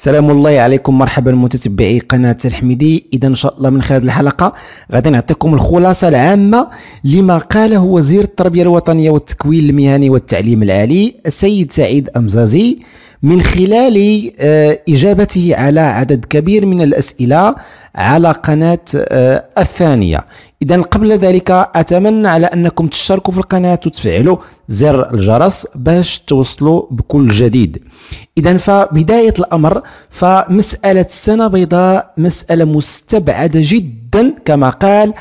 سلام الله عليكم مرحبا متتبعي قناه الحميدي اذا ان شاء الله من خلال الحلقه غادي نعطيكم الخلاصه العامه لما قاله وزير التربيه الوطنيه والتكوين المهني والتعليم العالي السيد سعيد امزازي من خلال آه، إجابته على عدد كبير من الأسئلة على قناة آه، الثانية إذا قبل ذلك أتمنى على أنكم تشتركوا في القناة وتفعلوا زر الجرس باش توصلوا بكل جديد إذا فبداية الأمر فمسألة السنة بيضاء مسألة مستبعدة جدا كما قال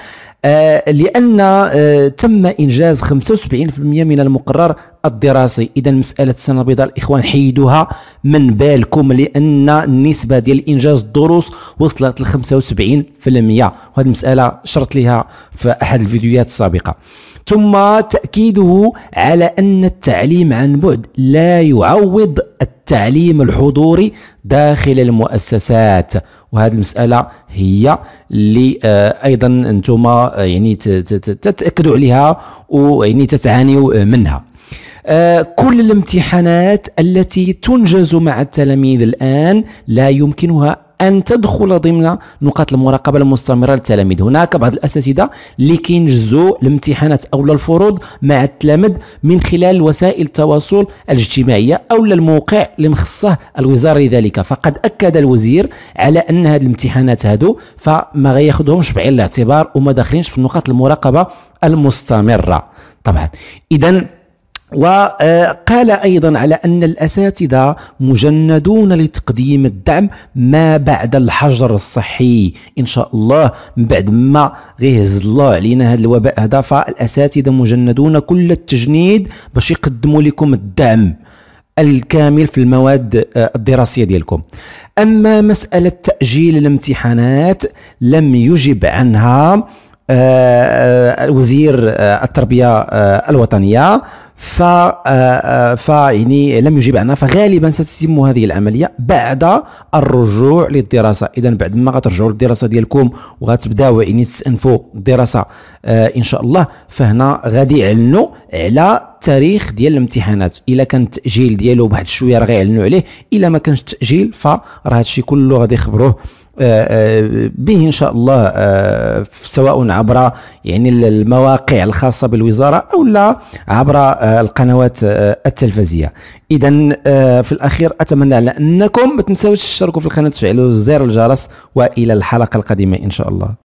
آه، لان آه، تم انجاز 75% من المقرر الدراسي اذا مساله السنه البيضاء الاخوان حيدوها من بالكم لان النسبه ديال انجاز الدروس وصلت ل 75% وهذه المساله شرت لها في احد الفيديوهات السابقه ثم تاكيده على ان التعليم عن بعد لا يعوض التعليم الحضوري داخل المؤسسات وهذه المساله هي اللي آه، ايضا انتم آه، يعني تتاكدوا عليها ويعني تتعانيوا منها آه، كل الامتحانات التي تنجز مع التلاميذ الان لا يمكنها ان تدخل ضمن نقاط المراقبه المستمره للتلاميذ هناك بعض الاساتذه اللي كينجزوا الامتحانات او الفروض مع التلامذ من خلال وسائل التواصل الاجتماعيه او الموقع اللي مخصه الوزاره لذلك فقد اكد الوزير على ان هذه الامتحانات هادو فما غياخذهمش بعين الاعتبار وما داخلينش في نقاط المراقبه المستمره طبعا اذا وقال أيضا على أن الأساتذة مجندون لتقديم الدعم ما بعد الحجر الصحي إن شاء الله من بعد ما غيهز الله علينا هذا الوباء هذا فالأساتذة مجندون كل التجنيد باش يقدموا لكم الدعم الكامل في المواد آه، الدراسيه ديالكم اما مساله تاجيل الامتحانات لم يجب عنها آه، آه، وزير آه، التربيه الوطنيه ف فيعني لم يجيب عنها فغالبا ستتم هذه العمليه بعد الرجوع للدراسه اذا بعد ما غترجعوا للدراسه ديالكم وغتبداو يعني تستانفوا الدراسه ان شاء الله فهنا غادي يعلنوا على التاريخ ديال الامتحانات الا كان التاجيل ديالو بواحد شويه راه غيعلنوا عليه الا ما كانش تاجيل فراه هادشي كله غادي يخبروه آه، آه، به ان شاء الله آه، سواء عبر يعني المواقع الخاصه بالوزاره او لا عبر القنوات التلفزيه اذا في الاخير اتمنى على انكم ما تنساوش تشتركوا في القناه وتفعلوا زر الجرس والى الحلقه القادمه ان شاء الله